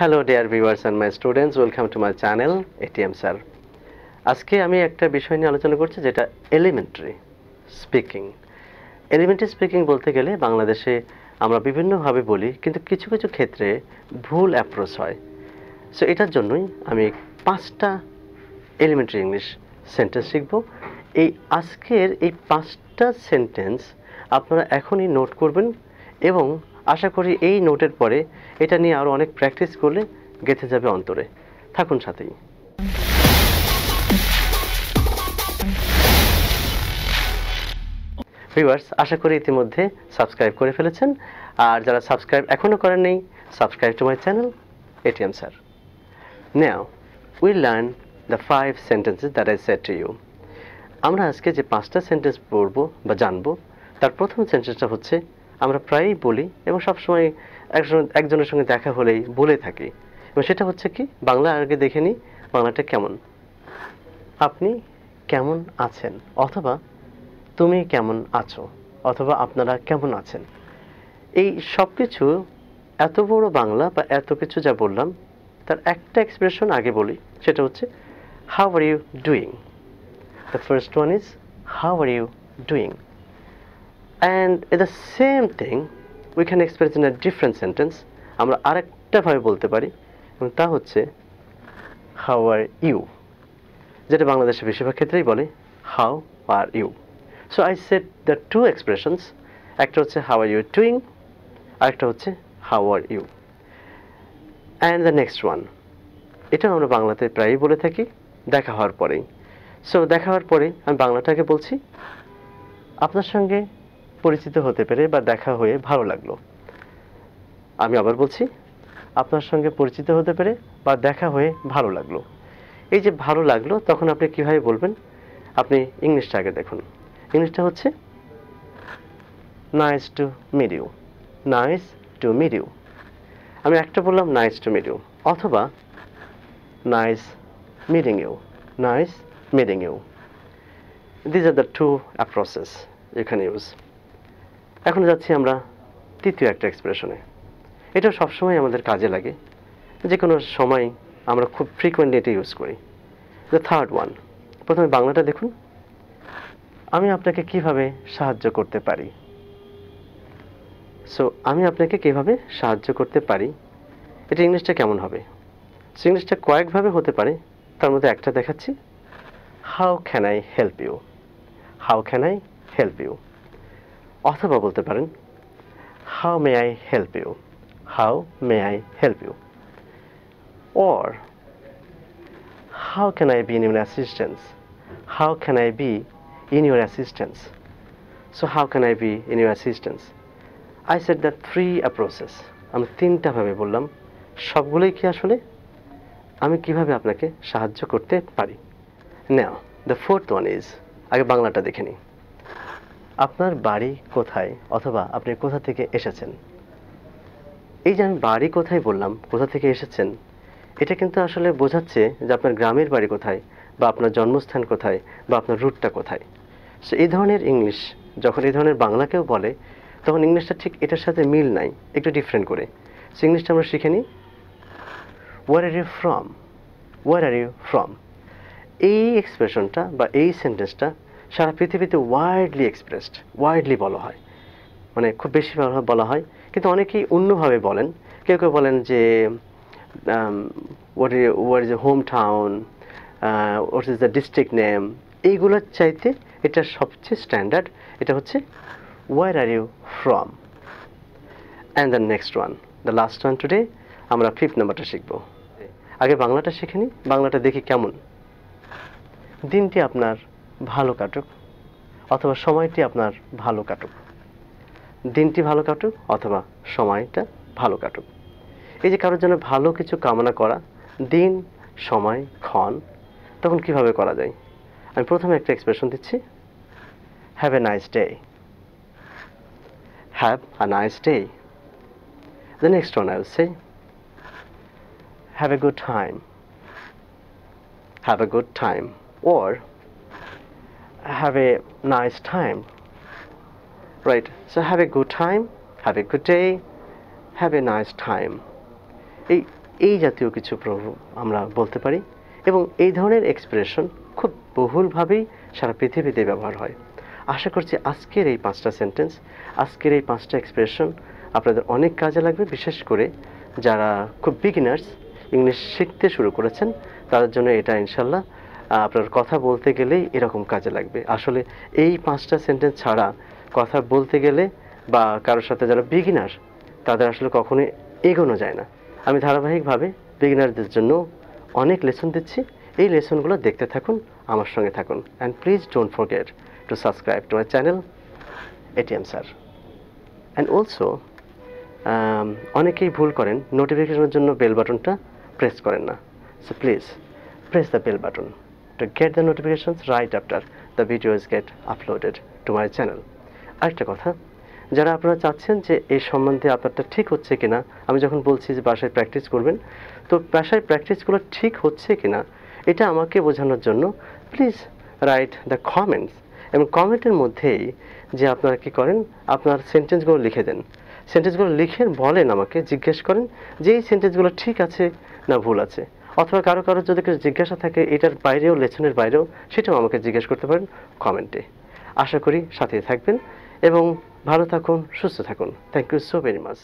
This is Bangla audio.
Hello dear viewers and my students welcome to my channel ATM sir আজকে আমি একটা বিষয় নিয়ে আলোচনা করছি যেটা এলিমেন্টারি স্পিকিং এলিমেন্টারি স্পিকিং বলতে গেলে বাংলাদেশে আমরা বিভিন্নভাবে বলি কিন্তু কিছু কিছু ক্ষেত্রে ভুল অ্যাপ্রোচ হয় সো এটার জন্যই আমি পাঁচটা এলিমেন্টারি ইংলিশ সেন্টেন্স শিখব এই আজকের এই পাঁচটা সেন্টেন্স আপনারা এখনই নোট করবেন এবং আশা করি এই নোটের পরে এটা নিয়ে আরও অনেক প্র্যাকটিস করলে গেঁথে যাবে অন্তরে থাকুন সাথেই ভিউয়ার্স আশা করি ইতিমধ্যে সাবস্ক্রাইব করে ফেলেছেন আর যারা সাবস্ক্রাইব এখনও করেন নেই subscribe to my channel ATM sir now will learn the five sentences that I set to you আমরা আজকে যে পাঁচটা সেন্টেন্স পড়ব বা জানব তার প্রথম সেন্টেন্সটা হচ্ছে আমরা প্রায়ই বলি এবং সবসময় একজন একজনের সঙ্গে দেখা হলেই বলে থাকি এবং সেটা হচ্ছে কি বাংলা আগে দেখে নিই বাংলাটা কেমন আপনি কেমন আছেন অথবা তুমি কেমন আছো অথবা আপনারা কেমন আছেন এই সব কিছু এত বড় বাংলা বা এত কিছু যা বললাম তার একটা এক্সপ্রেশন আগে বলি সেটা হচ্ছে how are you doing the first one is how are you doing and a the same thing we can express in a different sentence আমরা আরেকটাভাবে বলতে পারি এবং তা হচ্ছে হাউ আর ইউ যেটা বাংলাদেশের বেশিরভাগ ক্ষেত্রেই বলে how are you so I set the two expressions একটা হচ্ছে হাউ আর ইউ টুইং আরেকটা হচ্ছে how are you and the next one এটা আমরা বাংলাতে প্রায়ই বলে থাকি দেখা হওয়ার পরেই সো দেখা হওয়ার পরে আমি বাংলাটাকে বলছি আপনার সঙ্গে পরিচিত হতে পেরে বা দেখা হয়ে ভালো লাগলো আমি আবার বলছি আপনার সঙ্গে পরিচিত হতে পেরে বা দেখা হয়ে ভালো লাগলো এই যে ভালো লাগলো তখন আপনি কিভাবে বলবেন আপনি ইংলিশটা আগে দেখুন ইংলিশটা হচ্ছে nice to meet you nice to meet you আমি একটা বললাম নাইস টু মিডিউ অথবা nice meeting you nice meeting you these are the two approaches you can use এখন যাচ্ছি আমরা তৃতীয় একটা এক্সপ্রেশনে এটা সবসময় আমাদের কাজে লাগে যে কোনো সময় আমরা খুব ফ্রিকোয়েন্টলি এটা ইউজ করি দ্য থার্ড ওয়ান প্রথমে বাংলাটা দেখুন আমি আপনাকে কিভাবে সাহায্য করতে পারি সো আমি আপনাকে কিভাবে সাহায্য করতে পারি এটা ইংলিশটা কেমন হবে সো ইংলিশটা কয়েকভাবে হতে পারে তার মধ্যে একটা দেখাচ্ছি how can I help you how can I help you অথবা বলতে পারেন how may I help you how may I help you or how can I be in your assistance how can I be in your assistance so how can I be in your assistance I set the three approaches আমি তিনটাভাবে বললাম সবগুলোই কি আসলে আমি কিভাবে আপনাকে সাহায্য করতে পারি now the fourth one is আগে বাংলাটা দেখে নিই আপনার বাড়ি কোথায় অথবা আপনি কোথা থেকে এসেছেন এই যে আমি বাড়ি কোথায় বললাম কোথা থেকে এসেছেন এটা কিন্তু আসলে বোঝাচ্ছে যে আপনার গ্রামের বাড়ি কোথায় বা আপনার জন্মস্থান কোথায় বা আপনার রুটটা কোথায় সো এই ধরনের ইংলিশ যখন এই ধরনের বাংলাকেও বলে তখন ইংলিশটা ঠিক এটার সাথে মিল নাই একটু ডিফারেন্ট করে সো ইংলিশটা আমরা শিখে নিই where are you from where are you from এই এক্সপ্রেশনটা বা এই সেন্টেন্সটা সারা পৃথিবীতে ওয়াইডলি এক্সপ্রেসড ওয়াইডলি বলা হয় মানে খুব বেশি বলা হয় কিন্তু অনেকেই অন্যভাবে বলেন কেউ কেউ বলেন যে what is is a home town what is the district name এইগুলোর চাইতে এটা সবচেয়ে স্ট্যান্ডার্ড এটা হচ্ছে where are you from and the next one the last one today আমরা ফিফথ নাম্বারটা শিখব আগে বাংলাটা শিখে নিই বাংলাটা দেখি কেমন দিনটি আপনার ভালো কাটুক অথবা সময়টি আপনার ভালো কাটুক দিনটি ভালো কাটুক অথবা সময়টা ভালো কাটুক এই যে কারোর জন্য ভালো কিছু কামনা করা দিন সময় ক্ষণ তখন কিভাবে করা যায় আমি প্রথমে একটা এক্সপ্রেশন দিচ্ছি have a nice day have a nice day the next one I will say have a good time have a good time or have a nice time. Right, so have a good time, have a good day, have a nice time. এই এই জাতীয় কিছু আমরা বলতে পারি এবং এই ধরনের এক্সপ্রেশন খুব বহুলভাবেই সারা পৃথিবীতে ব্যবহার হয় আশা করছি আজকের এই পাঁচটা সেন্টেন্স আজকের এই পাঁচটা এক্সপ্রেশন আপনাদের অনেক কাজে লাগবে বিশেষ করে যারা খুব বিগিনার্স ইংলিশ শিখতে শুরু করেছেন তাদের জন্য এটা ইনশাল্লাহ আপনার কথা বলতে গেলেই এরকম কাজে লাগবে আসলে এই পাঁচটা সেন্টেন্স ছাড়া কথা বলতে গেলে বা কারোর সাথে যারা বিগিনার তাদের আসলে কখনোই এগোনো যায় না আমি ধারাবাহিকভাবে বিগিনারদের জন্য অনেক লেসন দিচ্ছি এই লেসনগুলো দেখতে থাকুন আমার সঙ্গে থাকুন and please don't forget to subscribe to my channel ATM sir and also অনেকেই ভুল করেন নোটিফিকেশনের জন্য বেল বাটনটা প্রেস করেন না so please press the bell button to get the notifications right after the videos get uploaded to my channel আরেকটা কথা যারা আপনারা চাচ্ছেন যে এই সম্বন্ধে আপনারটা ঠিক হচ্ছে কিনা আমি যখন বলছি যে বাসায় প্র্যাকটিস করবেন তো বাসায় প্র্যাকটিসগুলো ঠিক হচ্ছে কিনা এটা আমাকে বোঝানোর জন্য প্লিজ রাইট দ্য কমেন্টস এবং কমেন্টের মধ্যেই যে আপনারা কি করেন আপনার সেন্টেন্সগুলো লিখে দেন সেন্টেন্সগুলো লিখে বলেন আমাকে জিজ্ঞেস করেন যে এই সেন্টেন্সগুলো ঠিক আছে না ভুল আছে অথবা কারো কারো যদি কিছু জিজ্ঞাসা থাকে এটার বাইরেও লেছনের বাইরেও সেটাও আমাকে জিজ্ঞেস করতে পারেন কমেন্টে আশা করি সাথে থাকবেন এবং ভালো থাকুন সুস্থ থাকুন thank you so very much